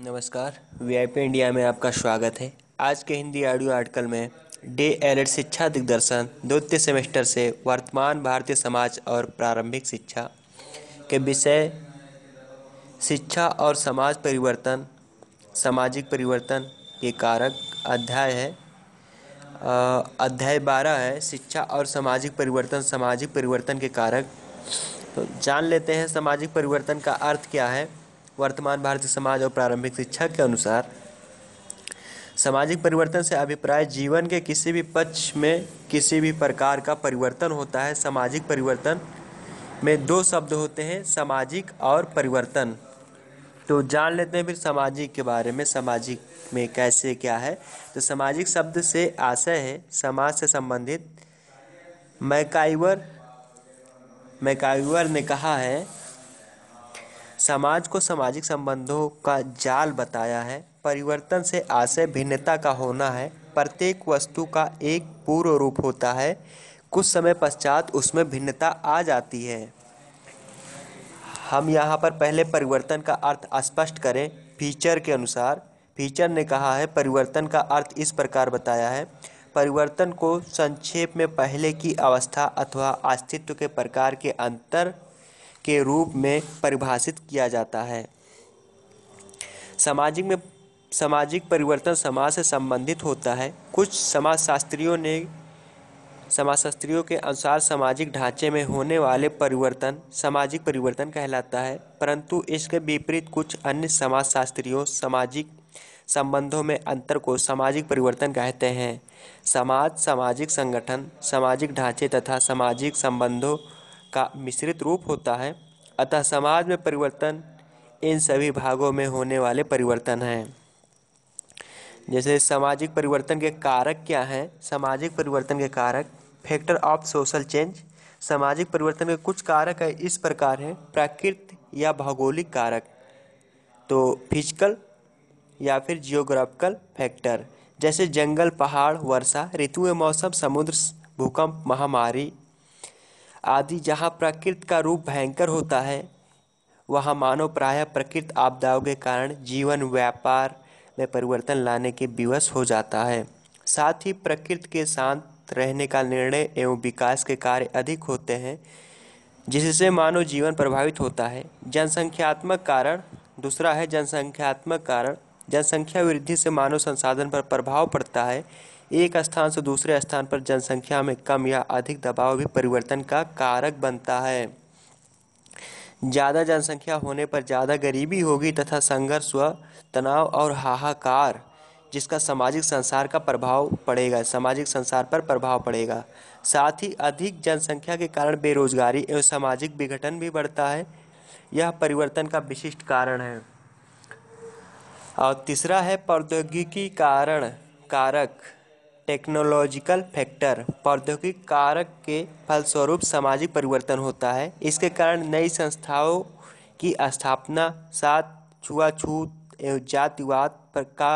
नमस्कार VIP India में आपका स्वागत है आज के हिंदी ऑडियो आर्टिकल में डे एलेट शिक्षा दिग्दर्शन द्वितीय सेमेस्टर से वर्तमान भारतीय समाज और प्रारंभिक शिक्षा के विषय शिक्षा और समाज परिवर्तन सामाजिक परिवर्तन के कारक अध्याय है अध्याय बारह है शिक्षा और सामाजिक परिवर्तन सामाजिक परिवर्तन के कारक तो जान लेते हैं सामाजिक परिवर्तन का अर्थ क्या है वर्तमान भारतीय समाज और प्रारंभिक शिक्षा के अनुसार सामाजिक परिवर्तन से अभिप्राय जीवन के किसी भी पक्ष में किसी भी प्रकार का परिवर्तन होता है सामाजिक परिवर्तन में दो शब्द होते हैं सामाजिक और परिवर्तन तो जान लेते हैं फिर सामाजिक के बारे में सामाजिक में कैसे क्या है तो सामाजिक शब्द से आशय है समाज से संबंधित मैकाइवर मैकाइवर ने कहा है समाज को सामाजिक संबंधों का जाल बताया है परिवर्तन से आशय भिन्नता का होना है प्रत्येक वस्तु का एक पूर्व रूप होता है कुछ समय पश्चात उसमें भिन्नता आ जाती है हम यहाँ पर पहले परिवर्तन का अर्थ स्पष्ट करें फीचर के अनुसार फीचर ने कहा है परिवर्तन का अर्थ इस प्रकार बताया है परिवर्तन को संक्षेप में पहले की अवस्था अथवा अस्तित्व के प्रकार के अंतर के रूप में परिभाषित किया जाता है सामाजिक में सामाजिक परिवर्तन समाज से संबंधित होता है कुछ समाजशास्त्रियों ने समाजशास्त्रियों के अनुसार सामाजिक ढांचे में होने वाले परिवर्तन सामाजिक परिवर्तन कहलाता है परंतु इसके विपरीत कुछ अन्य समाजशास्त्रियों सामाजिक संबंधों में अंतर को सामाजिक परिवर्तन कहते हैं समाज सामाजिक संगठन सामाजिक ढांचे तथा सामाजिक संबंधों का मिश्रित रूप होता है अतः समाज में परिवर्तन इन सभी भागों में होने वाले परिवर्तन हैं जैसे सामाजिक परिवर्तन के कारक क्या हैं सामाजिक परिवर्तन के कारक फैक्टर ऑफ सोशल चेंज सामाजिक परिवर्तन के कुछ कारक है इस प्रकार हैं प्राकृतिक या भौगोलिक कारक तो फिजिकल या फिर जियोग्राफिकल फैक्टर जैसे जंगल पहाड़ वर्षा ऋतु मौसम समुद्र भूकंप महामारी आदि जहाँ प्रकृति का रूप भयंकर होता है वहाँ मानव प्राय प्रकृत आपदाओं के कारण जीवन व्यापार में परिवर्तन लाने के विवश हो जाता है साथ ही प्रकृति के शांत रहने का निर्णय एवं विकास के कार्य अधिक होते हैं जिससे मानव जीवन प्रभावित होता है जनसंख्यात्मक कारण दूसरा है जनसंख्यात्मक कारण जनसंख्या वृद्धि से मानव संसाधन पर प्रभाव पड़ता है एक स्थान से दूसरे स्थान पर जनसंख्या में कम या अधिक दबाव भी परिवर्तन का कारक बनता है ज़्यादा जनसंख्या होने पर ज़्यादा गरीबी होगी तथा संघर्ष व तनाव और हाहाकार जिसका सामाजिक संसार का प्रभाव पड़ेगा सामाजिक संसार पर प्रभाव पड़ेगा साथ ही अधिक जनसंख्या के कारण बेरोजगारी एवं सामाजिक विघटन भी बढ़ता है यह परिवर्तन का विशिष्ट कारण है और तीसरा है प्रौद्योगिकी कारण कारक टेक्नोलॉजिकल फैक्टर प्रौद्योगिक कारक के फलस्वरूप सामाजिक परिवर्तन होता है इसके कारण नई संस्थाओं की स्थापना साथ छुआछूत एवं जातिवाद पर का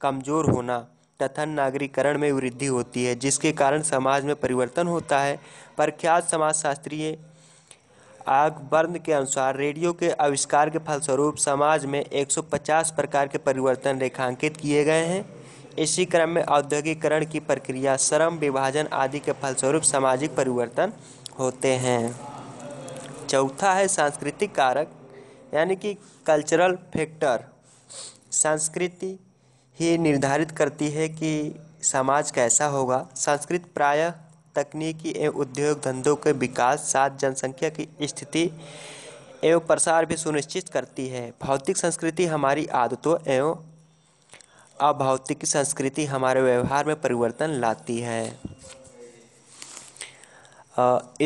कमजोर होना तथा नागरीकरण में वृद्धि होती है जिसके कारण समाज में परिवर्तन होता है प्रख्यात समाजशास्त्रीय आग बर्न के अनुसार रेडियो के आविष्कार के फलस्वरूप समाज में 150 प्रकार के परिवर्तन रेखांकित किए गए हैं इसी क्रम में औद्योगिकरण की प्रक्रिया श्रम विभाजन आदि के फलस्वरूप सामाजिक परिवर्तन होते हैं चौथा है सांस्कृतिक कारक यानी कि कल्चरल फैक्टर संस्कृति ही निर्धारित करती है कि समाज कैसा होगा संस्कृत प्रायः तकनीकी एवं उद्योग धंधों के विकास साथ जनसंख्या की स्थिति एवं प्रसार भी सुनिश्चित करती है भौतिक संस्कृति हमारी आदतों एवं अभौतिक संस्कृति हमारे व्यवहार में परिवर्तन लाती है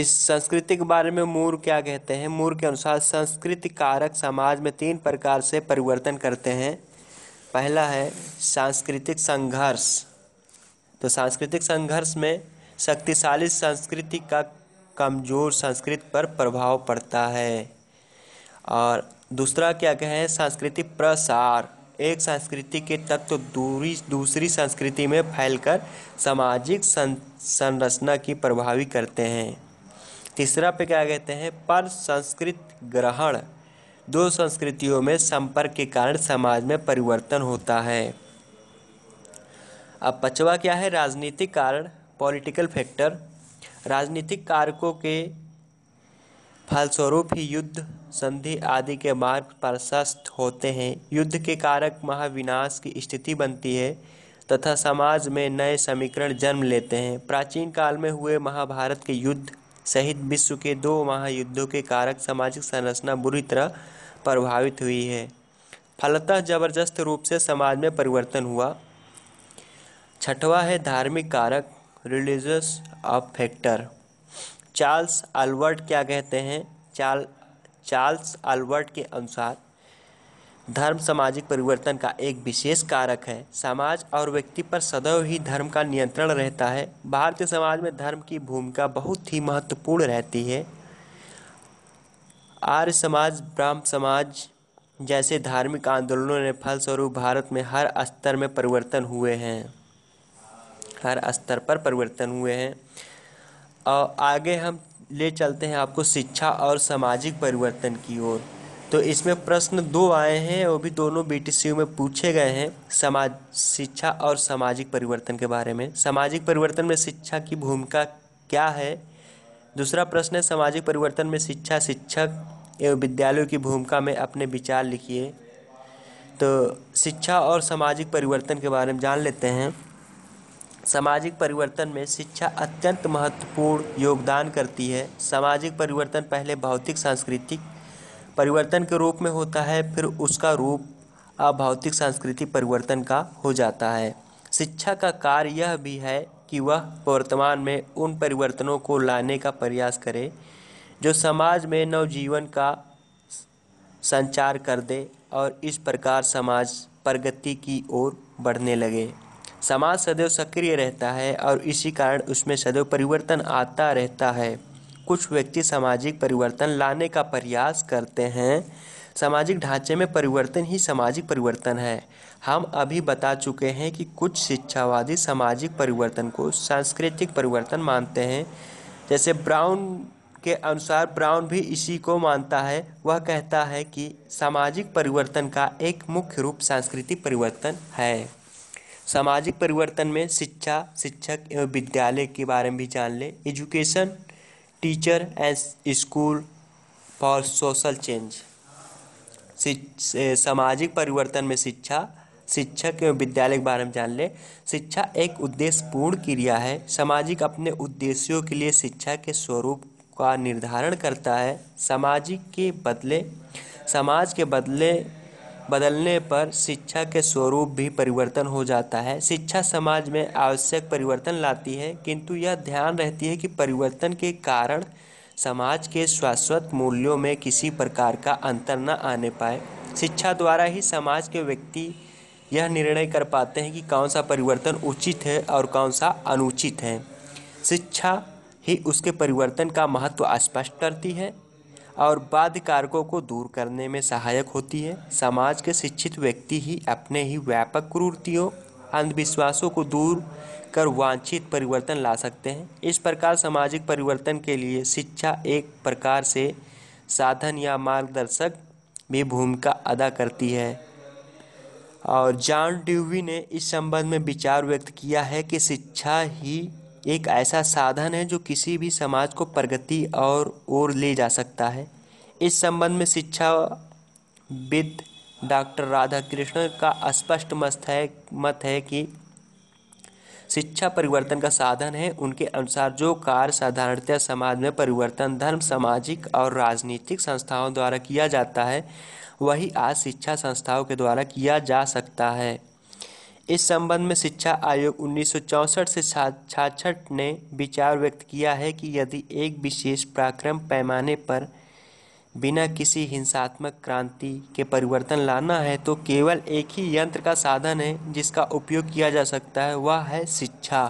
इस संस्कृति के बारे में मूर क्या कहते हैं मूर के अनुसार संस्कृति कारक समाज में तीन प्रकार से परिवर्तन करते हैं पहला है सांस्कृतिक संघर्ष तो सांस्कृतिक संघर्ष में शक्तिशाली संस्कृति का कमज़ोर संस्कृत पर प्रभाव पड़ता है और दूसरा क्या कहें सांस्कृतिक प्रसार एक संस्कृति के तत्व दूरी दूसरी संस्कृति में फैलकर सामाजिक संरचना की प्रभावी करते हैं तीसरा पे क्या कहते हैं पर संस्कृत ग्रहण दो संस्कृतियों में संपर्क के कारण समाज में परिवर्तन होता है अब पचवा क्या है राजनीतिक कारण पॉलिटिकल फैक्टर राजनीतिक कारकों के फलस्वरूप ही युद्ध संधि आदि के मार्ग प्रशस्त होते हैं युद्ध के कारक महाविनाश की स्थिति बनती है तथा समाज में नए समीकरण जन्म लेते हैं प्राचीन काल में हुए महाभारत के युद्ध सहित विश्व के दो महायुद्धों के कारक सामाजिक संरचना बुरी तरह प्रभावित हुई है फलतः जबरदस्त रूप से समाज में परिवर्तन हुआ छठवा है धार्मिक कारक religious of factor Charles Albert क्या कहते हैं चार्ल चार्ल्स अल्बर्ट के अनुसार धर्म सामाजिक परिवर्तन का एक विशेष कारक है समाज और व्यक्ति पर सदैव ही धर्म का नियंत्रण रहता है भारतीय समाज में धर्म की भूमिका बहुत ही महत्वपूर्ण रहती है आर्य समाज ब्राह्म समाज जैसे धार्मिक आंदोलनों ने फलस्वरूप भारत में हर स्तर में परिवर्तन हुए हैं हर स्तर पर परिवर्तन हुए हैं और आगे हम ले चलते हैं आपको शिक्षा और सामाजिक परिवर्तन की ओर तो इसमें प्रश्न दो आए हैं वो भी दोनों बी में पूछे गए हैं समाज शिक्षा और सामाजिक परिवर्तन के बारे में सामाजिक परिवर्तन में शिक्षा की भूमिका क्या है दूसरा प्रश्न है सामाजिक परिवर्तन में शिक्षा शिक्षक एवं विद्यालयों की भूमिका में अपने विचार लिखिए तो शिक्षा और सामाजिक परिवर्तन के बारे में जान लेते हैं सामाजिक परिवर्तन में शिक्षा अत्यंत महत्वपूर्ण योगदान करती है सामाजिक परिवर्तन पहले भौतिक सांस्कृतिक परिवर्तन के रूप में होता है फिर उसका रूप अभौतिक सांस्कृतिक परिवर्तन का हो जाता है शिक्षा का कार्य यह भी है कि वह वर्तमान में उन परिवर्तनों को लाने का प्रयास करे जो समाज में नवजीवन का संचार कर दे और इस प्रकार समाज प्रगति की ओर बढ़ने लगे समाज सदैव सक्रिय रहता है और इसी कारण उसमें सदैव परिवर्तन आता रहता है कुछ व्यक्ति सामाजिक परिवर्तन लाने का प्रयास करते हैं सामाजिक ढांचे में परिवर्तन ही सामाजिक परिवर्तन है हम अभी बता चुके हैं कि कुछ शिक्षावादी सामाजिक परिवर्तन को सांस्कृतिक परिवर्तन मानते हैं जैसे ब्राउन के अनुसार ब्राउन भी इसी को मानता है वह कहता है कि सामाजिक परिवर्तन का एक मुख्य रूप सांस्कृतिक परिवर्तन है सामाजिक परिवर्तन में शिक्षा शिक्षक एवं विद्यालय के बारे में भी जान लें education teacher and school for social change सामाजिक परिवर्तन में शिक्षा शिक्षक एवं विद्यालय के बारे में जान लें शिक्षा एक उद्देश्यपूर्ण क्रिया है सामाजिक अपने उद्देश्यों के लिए शिक्षा के स्वरूप का निर्धारण करता है सामाजिक के बदले समाज के बदले बदलने पर शिक्षा के स्वरूप भी परिवर्तन हो जाता है शिक्षा समाज में आवश्यक परिवर्तन लाती है किंतु यह ध्यान रहती है कि परिवर्तन के कारण समाज के शाश्वत मूल्यों में किसी प्रकार का अंतर न आने पाए शिक्षा द्वारा ही समाज के व्यक्ति यह निर्णय कर पाते हैं कि कौन सा परिवर्तन उचित है और कौन सा अनुचित है शिक्षा ही उसके परिवर्तन का महत्व स्पष्ट करती है और बाध्य कारकों को दूर करने में सहायक होती है समाज के शिक्षित व्यक्ति ही अपने ही व्यापक क्रूरतियों अंधविश्वासों को दूर कर वांछित परिवर्तन ला सकते हैं इस प्रकार सामाजिक परिवर्तन के लिए शिक्षा एक प्रकार से साधन या मार्गदर्शक भी भूमिका अदा करती है और जॉन ड्यूवी ने इस संबंध में विचार व्यक्त किया है कि शिक्षा ही एक ऐसा साधन है जो किसी भी समाज को प्रगति और ओर ले जा सकता है इस संबंध में शिक्षा विद डॉक्टर राधा कृष्ण का स्पष्ट मत है मत है कि शिक्षा परिवर्तन का साधन है उनके अनुसार जो कार्य साधारणतया समाज में परिवर्तन धर्म सामाजिक और राजनीतिक संस्थाओं द्वारा किया जाता है वही आज शिक्षा संस्थाओं के द्वारा किया जा सकता है इस संबंध में शिक्षा आयोग उन्नीस से छाछठ ने विचार व्यक्त किया है कि यदि एक विशेष पराक्रम पैमाने पर बिना किसी हिंसात्मक क्रांति के परिवर्तन लाना है तो केवल एक ही यंत्र का साधन है जिसका उपयोग किया जा सकता है वह है शिक्षा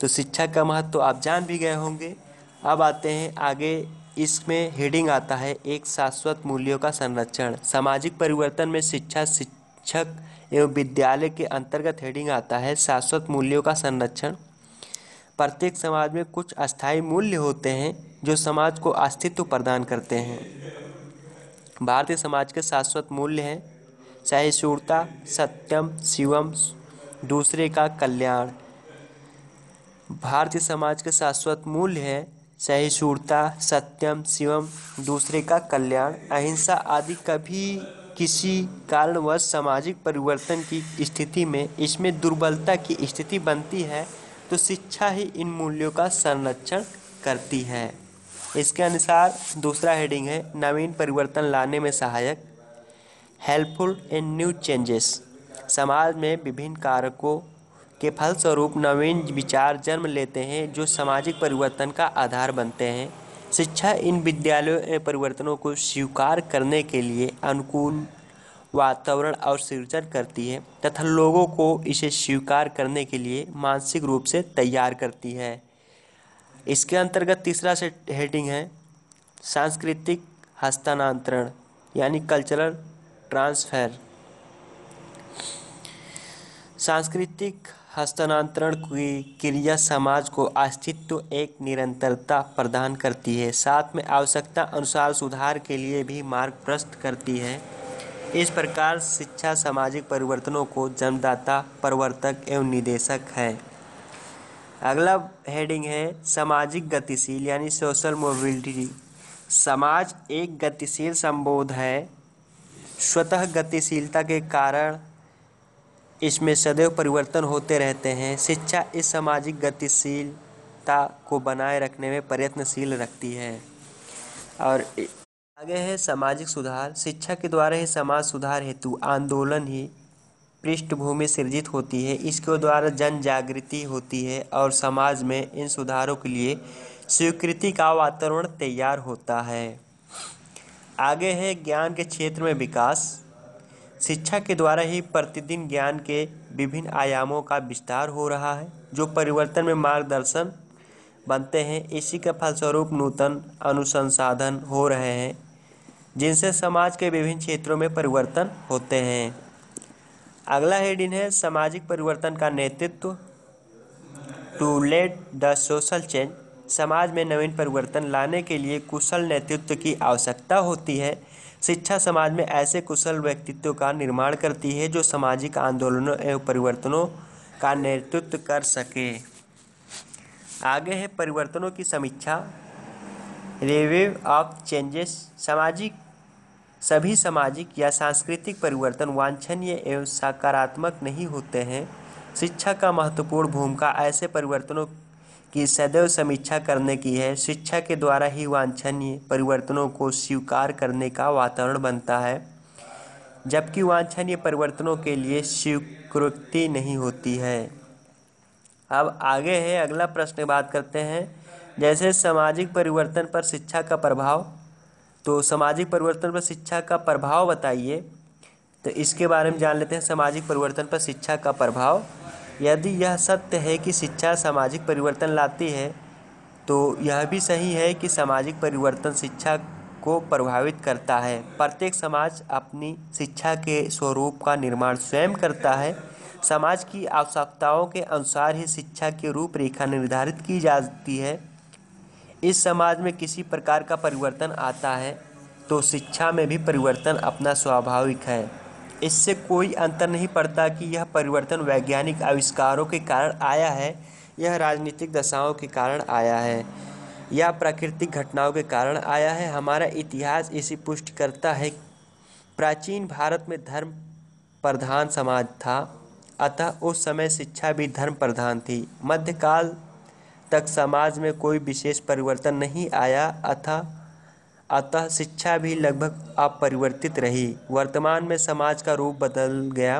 तो शिक्षा का महत्व तो आप जान भी गए होंगे अब आते हैं आगे इसमें हेडिंग आता है एक शाश्वत मूल्यों का संरक्षण सामाजिक परिवर्तन में शिक्षा शिक्षक एवं विद्यालय के अंतर्गत हेडिंग आता है शाश्वत मूल्यों का संरक्षण प्रत्येक समाज में कुछ अस्थायी मूल्य होते हैं जो समाज को अस्तित्व प्रदान करते हैं भारतीय समाज के शाश्वत मूल्य हैं सहिष्णुता सत्यम शिवम दूसरे का कल्याण भारतीय समाज के शाश्वत मूल्य हैं सहिष्णुता सत्यम शिवम दूसरे का कल्याण अहिंसा आदि कभी किसी कारणवश सामाजिक परिवर्तन की स्थिति में इसमें दुर्बलता की स्थिति बनती है तो शिक्षा ही इन मूल्यों का संरक्षण करती है इसके अनुसार दूसरा हेडिंग है नवीन परिवर्तन लाने में सहायक हेल्पफुल इन न्यू चेंजेस समाज में विभिन्न कारकों के फलस्वरूप नवीन विचार जन्म लेते हैं जो सामाजिक परिवर्तन का आधार बनते हैं शिक्षा इन विद्यालयों में परिवर्तनों को स्वीकार करने के लिए अनुकूल वातावरण और सृजन करती है तथा लोगों को इसे स्वीकार करने के लिए मानसिक रूप से तैयार करती है इसके अंतर्गत तीसरा से हेडिंग है सांस्कृतिक हस्तांतरण यानी कल्चरल ट्रांसफर सांस्कृतिक हस्तांतरण की क्रिया समाज को अस्तित्व एक निरंतरता प्रदान करती है साथ में आवश्यकता अनुसार सुधार के लिए भी मार्ग प्रस्त करती है इस प्रकार शिक्षा सामाजिक परिवर्तनों को जन्मदाता प्रवर्तक एवं निदेशक है अगला हेडिंग है सामाजिक गतिशील यानी सोशल मोबिलिटी समाज एक गतिशील संबोध है स्वतः गतिशीलता के कारण इसमें सदैव परिवर्तन होते रहते हैं शिक्षा इस सामाजिक गतिशीलता को बनाए रखने में प्रयत्नशील रखती है और आगे है सामाजिक सुधार शिक्षा के द्वारा ही समाज सुधार हेतु आंदोलन ही पृष्ठभूमि सृजित होती है इसके द्वारा जन जागृति होती है और समाज में इन सुधारों के लिए स्वीकृति का वातावरण तैयार होता है आगे है ज्ञान के क्षेत्र में विकास शिक्षा के द्वारा ही प्रतिदिन ज्ञान के विभिन्न आयामों का विस्तार हो रहा है जो परिवर्तन में मार्गदर्शन बनते हैं इसी के फलस्वरूप नूतन अनुसंसाधन हो रहे हैं जिनसे समाज के विभिन्न क्षेत्रों में परिवर्तन होते हैं अगला हेडिंग है सामाजिक परिवर्तन का नेतृत्व to lead the social change समाज में नवीन परिवर्तन लाने के लिए कुशल नेतृत्व की आवश्यकता होती है शिक्षा समाज में ऐसे कुशल व्यक्तित्व का निर्माण करती है जो सामाजिक आंदोलनों एवं परिवर्तनों का नेतृत्व कर सके आगे है परिवर्तनों की समीक्षा रिव्यू ऑफ चेंजेस सामाजिक सभी सामाजिक या सांस्कृतिक परिवर्तन वांछनीय एवं सकारात्मक नहीं होते हैं शिक्षा का महत्वपूर्ण भूमिका ऐसे परिवर्तनों की सदैव समीक्षा करने की है शिक्षा के द्वारा ही वांछनीय परिवर्तनों को स्वीकार करने का वातावरण बनता है जबकि वांछनीय परिवर्तनों के लिए स्वीकृति नहीं होती है अब आगे है अगला प्रश्न बात करते हैं जैसे सामाजिक परिवर्तन पर शिक्षा का प्रभाव तो सामाजिक परिवर्तन पर शिक्षा का प्रभाव बताइए तो इसके बारे में जान लेते हैं सामाजिक परिवर्तन पर शिक्षा का प्रभाव यदि यह सत्य है कि शिक्षा सामाजिक परिवर्तन लाती है तो यह भी सही है कि सामाजिक परिवर्तन शिक्षा को प्रभावित करता है प्रत्येक समाज अपनी शिक्षा के स्वरूप का निर्माण स्वयं करता है समाज की आवश्यकताओं के अनुसार ही शिक्षा की रूपरेखा निर्धारित की जाती है इस समाज में किसी प्रकार का परिवर्तन आता है तो शिक्षा में भी परिवर्तन अपना स्वाभाविक है इससे कोई अंतर नहीं पड़ता कि यह परिवर्तन वैज्ञानिक आविष्कारों के कारण आया है यह राजनीतिक दशाओं के कारण आया है या प्राकृतिक घटनाओं के कारण आया है हमारा इतिहास इसी पुष्ट करता है प्राचीन भारत में धर्म प्रधान समाज था अतः उस समय शिक्षा भी धर्म प्रधान थी मध्यकाल तक समाज में कोई विशेष परिवर्तन नहीं आया अतः अतः शिक्षा भी लगभग अपरिवर्तित रही वर्तमान में समाज का रूप बदल गया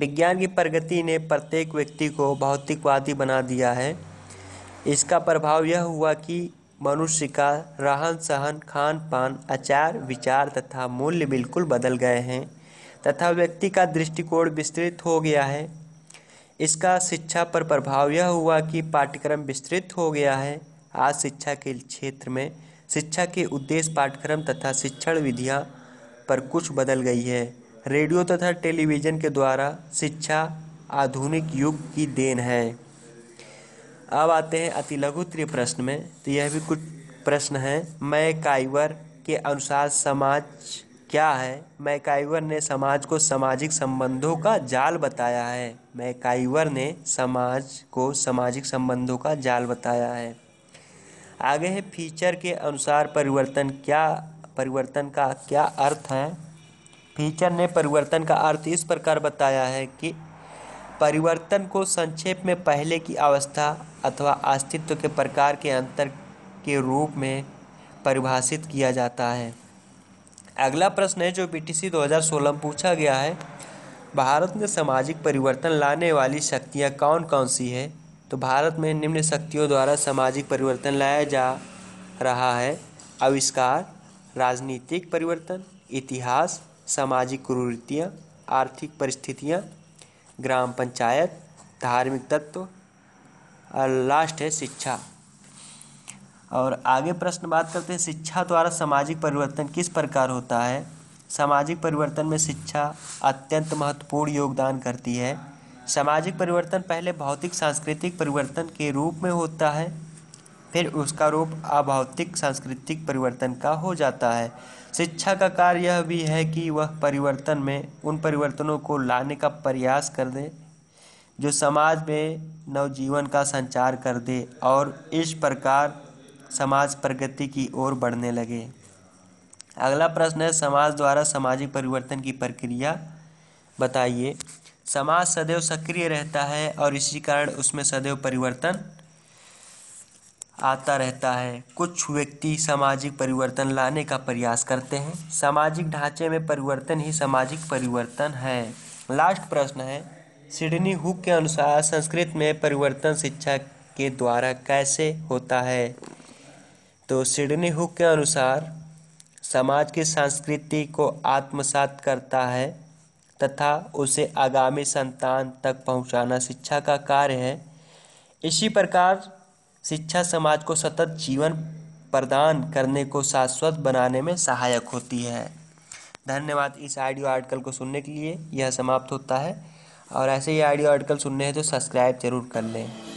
विज्ञान की प्रगति ने प्रत्येक व्यक्ति को भौतिकवादी बना दिया है इसका प्रभाव यह हुआ कि मनुष्य का रहन सहन खान पान आचार विचार तथा मूल्य बिल्कुल बदल गए हैं तथा व्यक्ति का दृष्टिकोण विस्तृत हो गया है इसका शिक्षा पर प्रभाव यह हुआ कि पाठ्यक्रम विस्तृत हो गया है आज शिक्षा के क्षेत्र में शिक्षा के उद्देश्य पाठ्यक्रम तथा शिक्षण विधियाँ पर कुछ बदल गई है रेडियो तथा टेलीविज़न के द्वारा शिक्षा आधुनिक युग की देन है अब आते हैं अति लघुत्रीय प्रश्न में तो यह भी कुछ प्रश्न है मैं काइवर के अनुसार समाज क्या है मैकाइवर ने समाज को सामाजिक संबंधों का जाल बताया है मैकाइवर ने समाज को सामाजिक संबंधों का जाल बताया है आगे है फीचर के अनुसार परिवर्तन क्या परिवर्तन का क्या अर्थ है फीचर ने परिवर्तन का अर्थ इस प्रकार बताया है कि परिवर्तन को संक्षेप में पहले की अवस्था अथवा अस्तित्व के प्रकार के अंतर के रूप में परिभाषित किया जाता है अगला प्रश्न है जो बीटीसी 2016 में पूछा गया है भारत में सामाजिक परिवर्तन लाने वाली शक्तियाँ कौन कौन सी है तो भारत में निम्न शक्तियों द्वारा सामाजिक परिवर्तन लाया जा रहा है आविष्कार राजनीतिक परिवर्तन इतिहास सामाजिक कुरीतियाँ आर्थिक परिस्थितियाँ ग्राम पंचायत धार्मिक तत्व और लास्ट है शिक्षा और आगे प्रश्न बात करते हैं शिक्षा द्वारा सामाजिक परिवर्तन किस प्रकार होता है सामाजिक परिवर्तन में शिक्षा अत्यंत महत्वपूर्ण योगदान करती है सामाजिक परिवर्तन पहले भौतिक सांस्कृतिक परिवर्तन के रूप में होता है फिर उसका रूप अभौतिक सांस्कृतिक परिवर्तन का हो जाता है शिक्षा का कार्य यह भी है कि वह परिवर्तन में उन परिवर्तनों को लाने का प्रयास कर दे जो समाज में नवजीवन का संचार कर दे और इस प्रकार समाज प्रगति की ओर बढ़ने लगे अगला प्रश्न है समाज द्वारा सामाजिक परिवर्तन की प्रक्रिया बताइए समाज सदैव सक्रिय रहता है और इसी कारण उसमें सदैव परिवर्तन आता रहता है कुछ व्यक्ति सामाजिक परिवर्तन लाने का प्रयास करते हैं सामाजिक ढांचे में परिवर्तन ही सामाजिक परिवर्तन है लास्ट प्रश्न है सिडनी हुक के अनुसार संस्कृत में परिवर्तन शिक्षा के द्वारा कैसे होता है तो सिडनी हुक के अनुसार समाज की संस्कृति को आत्मसात करता है तथा उसे आगामी संतान तक पहुंचाना शिक्षा का कार्य है इसी प्रकार शिक्षा समाज को सतत जीवन प्रदान करने को शाश्वत बनाने में सहायक होती है धन्यवाद इस ऑडियो आर्टिकल को सुनने के लिए यह समाप्त होता है और ऐसे ही ऑडियो आर्टिकल सुनने हैं तो सब्सक्राइब जरूर कर लें